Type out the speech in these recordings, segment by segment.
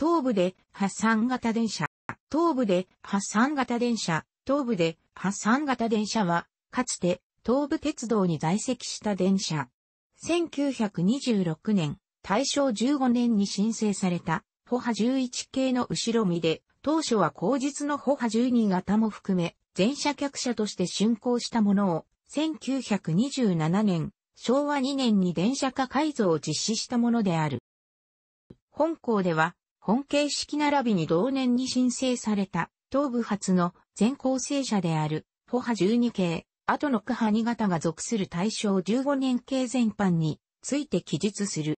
東部で発散型電車。東部で発散型電車。東部で発散型電車は、かつて東部鉄道に在籍した電車。1926年、大正15年に申請された、歩波11系の後ろ身で、当初は後日の歩波12型も含め、全車客車として竣工したものを、1927年、昭和2年に電車化改造を実施したものである。本校では、本形式並びに同年に申請された、東部初の全校生者である、歩派12系、後の区派2型が属する大正15年系全般について記述する。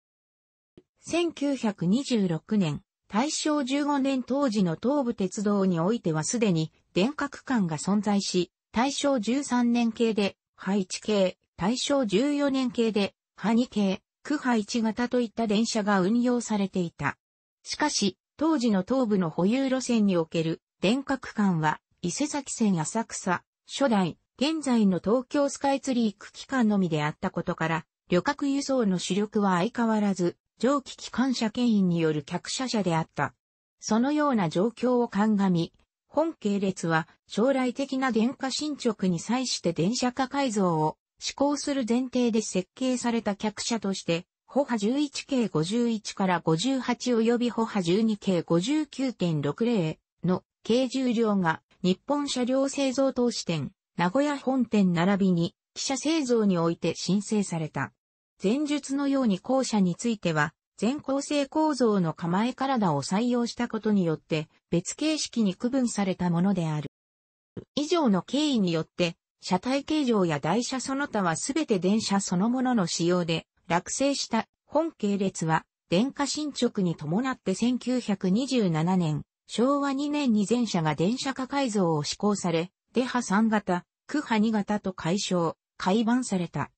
1926年、大正15年当時の東部鉄道においてはすでに電化間が存在し、大正13年系で、派1系、大正14年系で、派2系、区派1型といった電車が運用されていた。しかし、当時の東部の保有路線における電化区間は、伊勢崎線浅草、初代、現在の東京スカイツリー区間のみであったことから、旅客輸送の主力は相変わらず、蒸気機関車牽引による客車車であった。そのような状況を鑑み、本系列は将来的な電化進捗に際して電車化改造を施行する前提で設計された客車として歩波11系51から58及び歩波12系59.60の軽重量が日本車両製造投資店、名古屋本店並びに汽車製造において申請された。前述のように後者については、全構成構造の構え体を採用したことによって別形式に区分されたものである。以上の経緯によって、車体形状や台車その他はすべて電車そのものの使用で落成した本系列は、電化進捗に伴って1927年、昭和2年に全社が電車化改造を施行され、デハ3型、クハ2型と解消、改版された。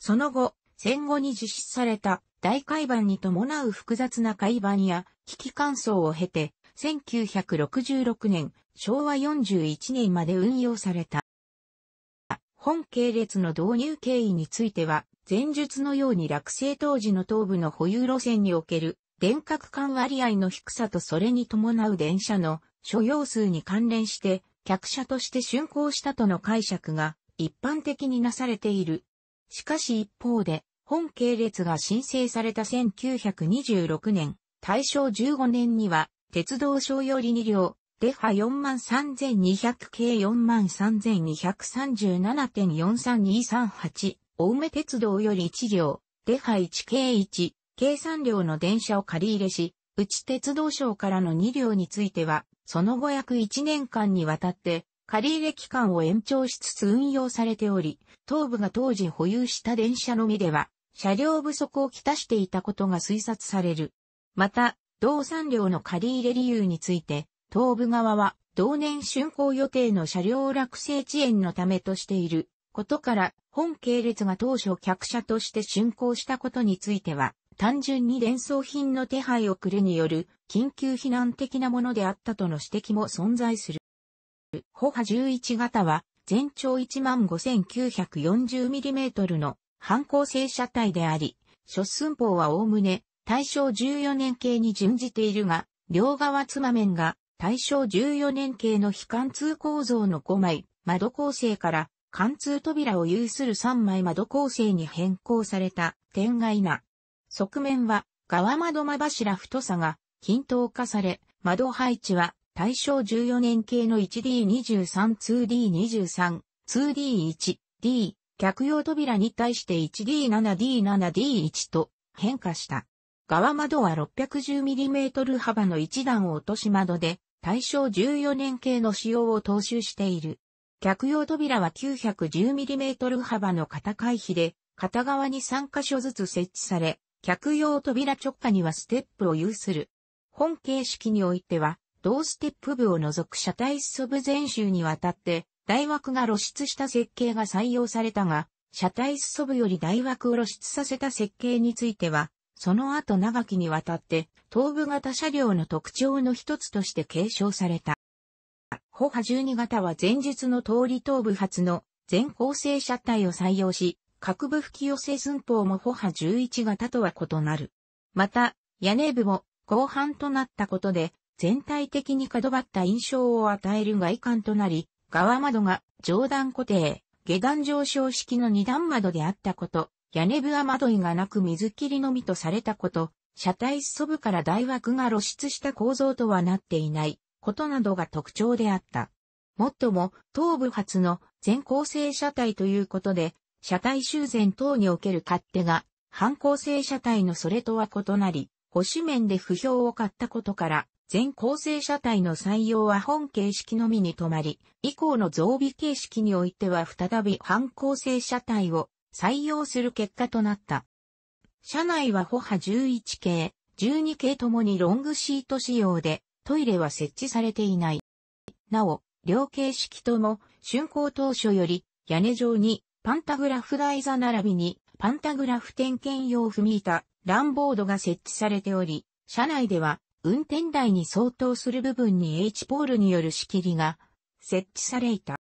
その後、戦後に実施された大改版に伴う複雑な改版や危機乾燥を経て、1966年、昭和41年まで運用された。本系列の導入経緯については、前述のように落成当時の東部の保有路線における、電格間割合の低さとそれに伴う電車の所要数に関連して、客車として竣工したとの解釈が一般的になされている。しかし一方で、本系列が申請された1926年、大正15年には、鉄道商より2両、デハ43200 k 43237.43238、青梅鉄道より1両、デハ1 k 1、計算量の電車を借り入れし、内鉄道省からの2両については、その後約1年間にわたって、借り入れ期間を延長しつつ運用されており、東部が当時保有した電車のみでは、車両不足をきたしていたことが推察される。また、同産量の借り入れ理由について、東部側は同年竣工予定の車両落成遅延のためとしていることから、本系列が当初客車として竣工したことについては、単純に連想品の手配遅れによる緊急避難的なものであったとの指摘も存在する。ホハ11型は全長 15,940mm の反抗性車体であり、諸寸法はおおむね大正14年系に準じているが、両側つま面が大正14年系の非貫通構造の5枚窓構成から貫通扉を有する3枚窓構成に変更された天外な側面は側窓間柱太さが均等化され窓配置は大正14年系の 1D23、2D23、2D1、D 客用扉に対して 1D7、D7、D1 と変化した。側窓は 610mm 幅の一段落とし窓で、大正14年系の仕様を踏襲している。客用扉は 910mm 幅の片回避で、片側に3箇所ずつ設置され、客用扉直下にはステップを有する。本形式においては、同ステップ部を除く車体裾部全周にわたって、大枠が露出した設計が採用されたが、車体裾部より大枠を露出させた設計については、その後長きにわたって頭部型車両の特徴の一つとして継承された。歩波12型は前述の通り頭部発の全構成車体を採用し、各部吹き寄せ寸法も歩波11型とは異なる。また、屋根部も後半となったことで、全体的に角張った印象を与える外観となり、側窓が上段固定、下段上昇式の二段窓であったこと、屋根部雨どいがなく水切りのみとされたこと、車体素部から大枠が露出した構造とはなっていないことなどが特徴であった。もっとも、頭部初の全構成車体ということで、車体修繕等における勝手が、反構成車体のそれとは異なり、保守面で不評を買ったことから、全構成車体の採用は本形式のみに止まり、以降の増備形式においては再び反構成車体を採用する結果となった。車内は歩波11系、12系ともにロングシート仕様で、トイレは設置されていない。なお、両形式とも、竣工当初より、屋根上に、パンタグラフ台座並びに、パンタグラフ点検用踏み板、ランボードが設置されており、車内では、運転台に相当する部分に H ポールによる仕切りが設置されていた。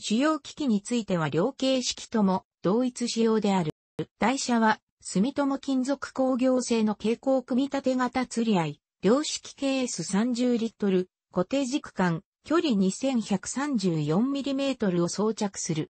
主要機器については両形式とも同一仕様である。台車は、住友金属工業製の蛍光組み立て型釣り合い、量式 KS30 リットル、固定軸間、距離 2134mm を装着する。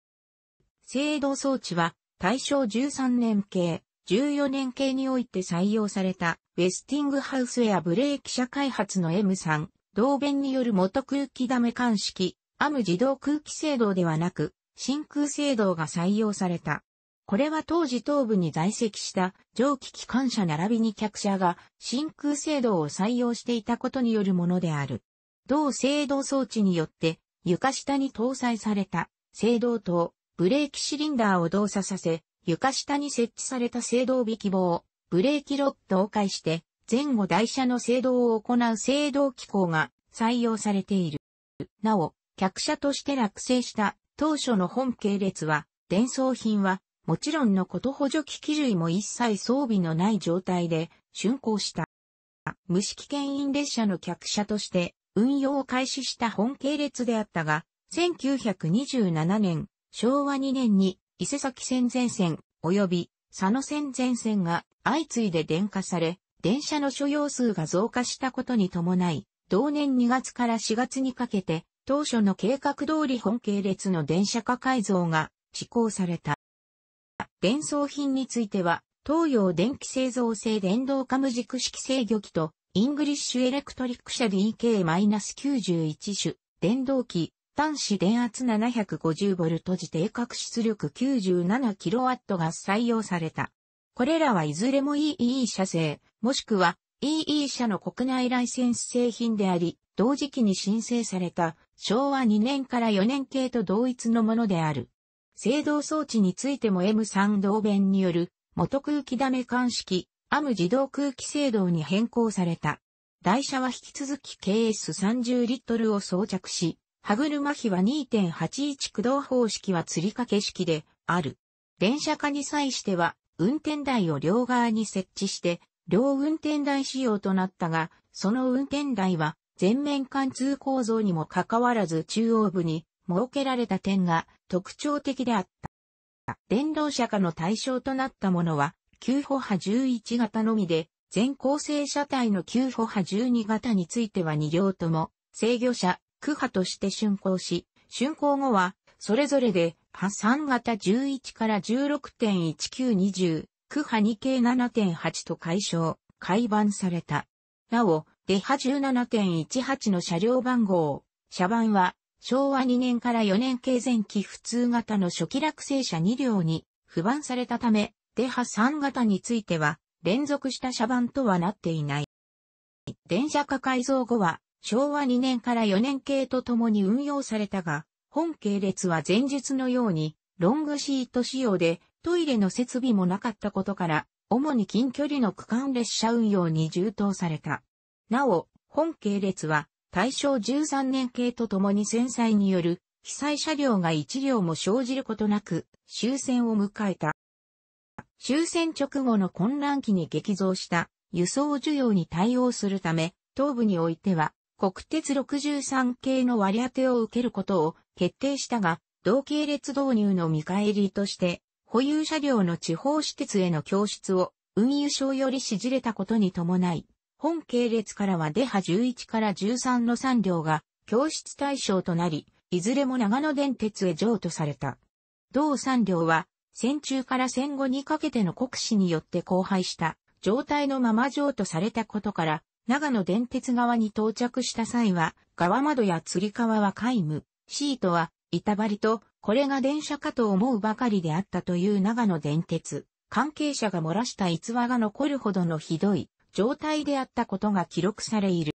制動装置は、大正13年系、14年系において採用された、ウェスティングハウスアブレーキ車開発の M3、同弁による元空気ダメ鑑識、アム自動空気制動ではなく、真空制動が採用された。これは当時東部に在籍した蒸気機関車並びに客車が真空制動を採用していたことによるものである。同制動装置によって床下に搭載された制動灯、ブレーキシリンダーを動作させ、床下に設置された制動尾希望、ブレーキロッドを介して前後台車の制動を行う制動機構が採用されている。なお、客車として落成した当初の本系列は、伝送品は、もちろんのこと補助機器類も一切装備のない状態で、竣工した。無式牽引列車の客車として、運用を開始した本系列であったが、1927年、昭和2年に、伊勢崎線前線、及び佐野線前線が相次いで電化され、電車の所要数が増加したことに伴い、同年2月から4月にかけて、当初の計画通り本系列の電車化改造が施行された。電装品については、東洋電気製造製電動化無軸式制御機と、イングリッシュエレクトリック車 DK-91 種、電動機、端子電圧 750V 時定格出力 97kW が採用された。これらはいずれも EE 社製、もしくは EE 社の国内ライセンス製品であり、同時期に申請された昭和2年から4年系と同一のものである。制動装置についても M3 同弁による元空気ダメ鑑識、アム自動空気制動に変更された。台車は引き続き KS30 リットルを装着し、歯車比は2.81駆動方式は吊り掛け式である。電車化に際しては、運転台を両側に設置して、両運転台仕様となったが、その運転台は全面貫通構造にもかかわらず中央部に設けられた点が特徴的であった。電動車化の対象となったものは、旧歩派11型のみで、全構成車体の旧歩派12型については2両とも、制御車、区派として竣工し、竣工後は、それぞれで、破3型11から16.1920、区派2系7.8と解消、改版された。なお、デハ17.18の車両番号、車番は、昭和2年から4年経前期普通型の初期落成車2両に、不番されたため、デハ3型については、連続した車番とはなっていない。電車化改造後は、昭和2年から4年系とともに運用されたが、本系列は前述のように、ロングシート仕様で、トイレの設備もなかったことから、主に近距離の区間列車運用に充当された。なお、本系列は大正13年系とともに戦災による被災車両が1両も生じることなく終戦を迎えた。終戦直後の混乱期に激増した輸送需要に対応するため、東部においては国鉄63系の割り当てを受けることを決定したが、同系列導入の見返りとして、保有車両の地方私鉄への供出を運輸省より指示れたことに伴い、本系列からはデハ11から13の3両が教室対象となり、いずれも長野電鉄へ譲渡された。同3両は戦中から戦後にかけての国史によって荒廃した状態のまま譲渡されたことから、長野電鉄側に到着した際は、側窓や吊り革は皆無、シートは板張りと、これが電車かと思うばかりであったという長野電鉄。関係者が漏らした逸話が残るほどのひどい状態であったことが記録されいる。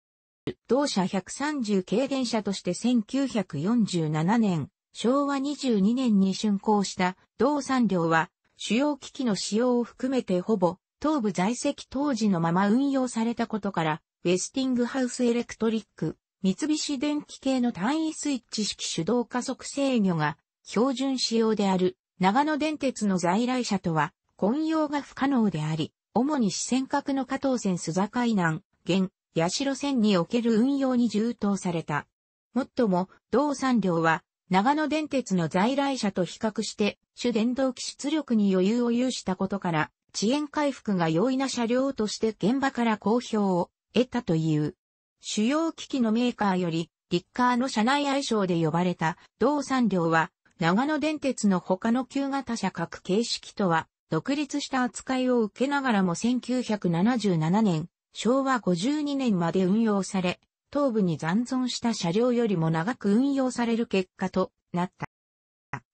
同社130軽電車として1947年、昭和22年に竣工した同産量は主要機器の使用を含めてほぼ東部在籍当時のまま運用されたことから、ウェスティングハウスエレクトリック、三菱電機系の単位スイッチ式手動加速制御が標準仕様である長野電鉄の在来車とは混用が不可能であり、主に四川角の加藤線須坂以南、現、八代線における運用に充当された。もっとも、同産業は、長野電鉄の在来車と比較して、主電動機出力に余裕を有したことから、遅延回復が容易な車両として現場から好評を得たという。主要機器のメーカーより、リッカーの車内愛称で呼ばれた同産業は、長野電鉄の他の旧型車各形式とは独立した扱いを受けながらも1977年、昭和52年まで運用され、東部に残存した車両よりも長く運用される結果となった。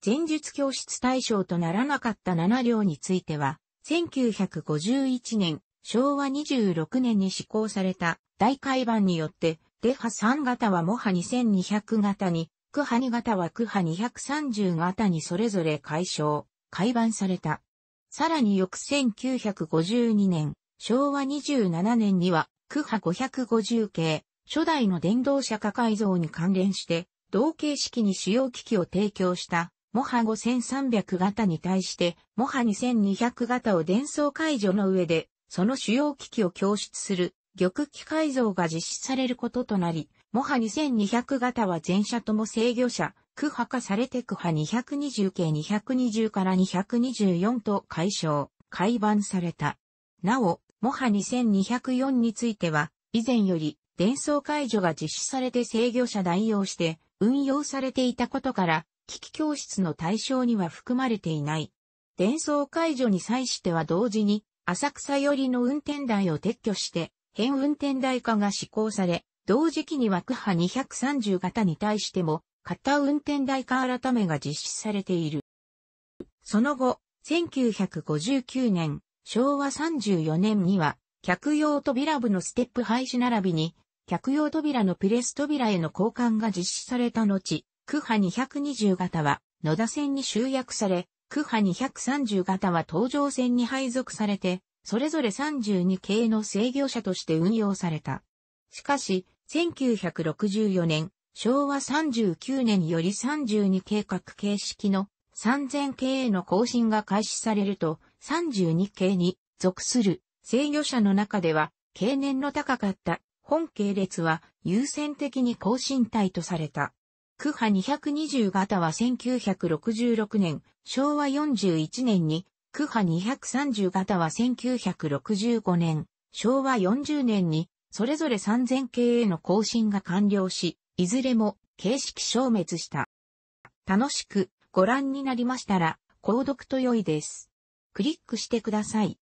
前述教室対象とならなかった7両については、1951年、昭和26年に施行された大改版によって、デハ3型はモハ2200型に、クハ2型はクハ230型にそれぞれ解消、改版された。さらに翌1952年、昭和27年には、区ハ550系、初代の電動車化改造に関連して、同形式に使用機器を提供した、モハ5300型に対して、モハ2200型を伝送解除の上で、その主要機器を供出する、玉機改造が実施されることとなり、モハ2200型は全車とも制御車、区破化されて区派220系220から224と解消、改版された。なお、モハ2204については、以前より、伝送解除が実施されて制御者代用して、運用されていたことから、危機教室の対象には含まれていない。伝送解除に際しては同時に、浅草寄りの運転台を撤去して、変運転台化が施行され、同時期には区派230型に対しても、型運転台化改めが実施されている。その後、1959年、昭和34年には、客用扉部のステップ廃止並びに、客用扉のプレス扉への交換が実施された後、区波220型は野田線に集約され、区波230型は東上線に配属されて、それぞれ32系の制御車として運用された。しかし、1964年、昭和39年より32計画形式の3000系への更新が開始されると、32系に属する制御者の中では、経年の高かった本系列は優先的に更新体とされた。区ハ220型は1966年、昭和41年に、区ハ230型は1965年、昭和40年に、それぞれ3000系への更新が完了し、いずれも形式消滅した。楽しくご覧になりましたら、購読と良いです。クリックしてください。